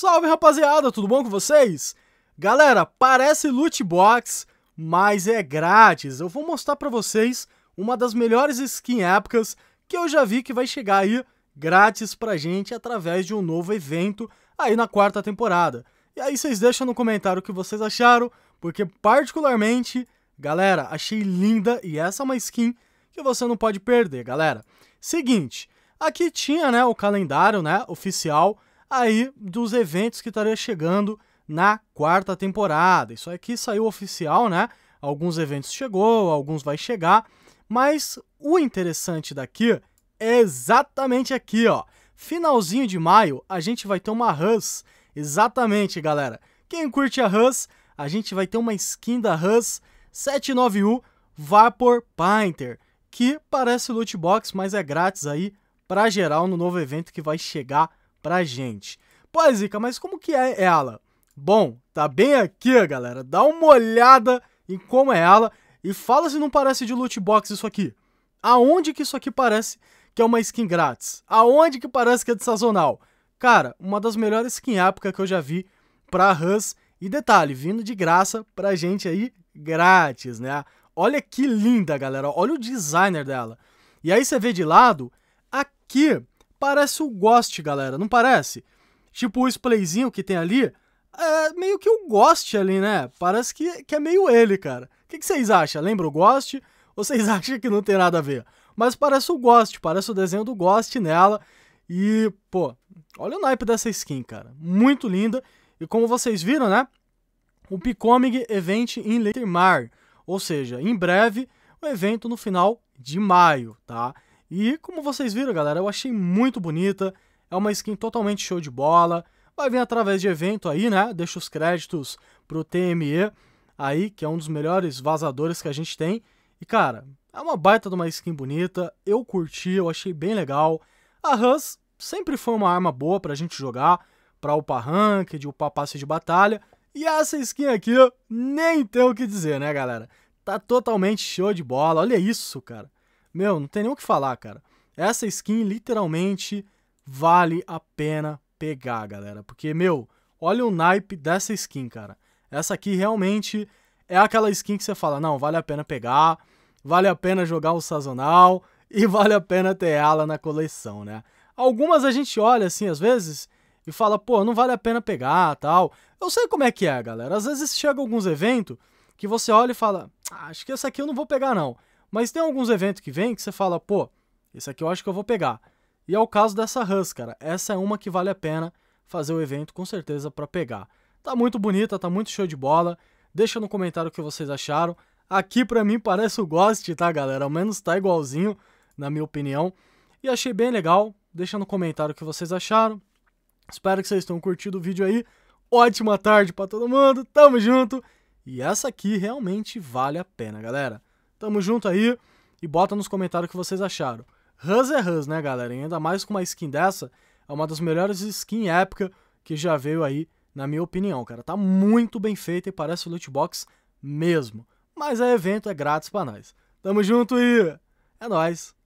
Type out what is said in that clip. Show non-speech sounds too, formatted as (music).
Salve rapaziada, tudo bom com vocês? Galera, parece loot box, mas é grátis. Eu vou mostrar para vocês uma das melhores skin épicas que eu já vi que vai chegar aí grátis pra gente através de um novo evento aí na quarta temporada. E aí vocês deixam no comentário o que vocês acharam, porque particularmente, galera, achei linda e essa é uma skin que você não pode perder, galera. Seguinte, aqui tinha, né, o calendário, né, oficial aí dos eventos que estaria chegando na quarta temporada. Isso aqui saiu oficial, né? Alguns eventos chegou, alguns vai chegar, mas o interessante daqui é exatamente aqui, ó. Finalzinho de maio, a gente vai ter uma Hus. Exatamente, galera. Quem curte a Hus, a gente vai ter uma skin da Hus 79U Vapor Painter, que parece loot box, mas é grátis aí para geral no novo evento que vai chegar pra gente. Pô, Zica, mas como que é ela? Bom, tá bem aqui, galera. Dá uma olhada em como é ela e fala se não parece de loot box isso aqui. Aonde que isso aqui parece que é uma skin grátis? Aonde que parece que é de sazonal? Cara, uma das melhores skin épica que eu já vi pra Hus. E detalhe, vindo de graça pra gente aí, grátis, né? Olha que linda, galera. Olha o designer dela. E aí você vê de lado, aqui parece o Ghost, galera, não parece? Tipo, o splayzinho que tem ali é meio que o Ghost ali, né? Parece que, que é meio ele, cara. O que, que vocês acham? Lembra o Ghost? Ou vocês (laughs) acham que não tem nada a ver? Mas parece o Ghost, parece o desenho do Ghost nela. E, pô, olha o naipe dessa skin, cara. Muito linda. E como vocês viram, né? O Picomig Event em Lettermar. Ou seja, em breve, o evento no final de maio, tá? E como vocês viram, galera, eu achei muito bonita, é uma skin totalmente show de bola, vai vir através de evento aí, né? Deixa os créditos pro TME aí, que é um dos melhores vazadores que a gente tem. E cara, é uma baita de uma skin bonita, eu curti, eu achei bem legal. A Hus sempre foi uma arma boa pra gente jogar, pra upar ranked, upar passe de batalha. E essa skin aqui, nem tem o que dizer, né, galera? Tá totalmente show de bola, olha isso, cara meu, não tem nem o que falar, cara. Essa skin literalmente vale a pena pegar, galera. Porque, meu, olha o naipe dessa skin, cara. Essa aqui realmente é aquela skin que você fala, não, vale a pena pegar, vale a pena jogar o sazonal (laughs) e vale a pena ter ela na coleção, né? Algumas a gente olha assim, às vezes, e fala, pô, não vale a pena pegar, tal. Eu sei como é que é, galera. Às vezes chega alguns eventos que você olha e fala, ah, acho que essa aqui eu não vou pegar não. Mas tem alguns eventos que vem que você fala, pô, esse aqui eu acho que eu vou pegar. E é o caso dessa Hus, cara. Essa é uma que vale a pena fazer o evento com certeza para pegar. Tá muito bonita, tá muito show de bola. Deixa no comentário o que vocês acharam. Aqui para mim parece o Ghost, tá, galera? Ao menos tá igualzinho, na minha opinião. E achei bem legal. Deixa no comentário o que vocês acharam. Espero que vocês tenham curtido o vídeo aí. Ótima tarde para todo mundo. Tamo junto. E essa aqui realmente vale a pena, galera. Tamo junto aí e bota nos comentários o que vocês acharam. Hus é Hus, né, galera? E ainda mais com uma skin dessa, é uma das melhores skins épica que já veio aí, na minha opinião, cara. Tá muito bem feita e parece loot box mesmo. Mas é evento, é grátis pra nós. Tamo junto e é nóis!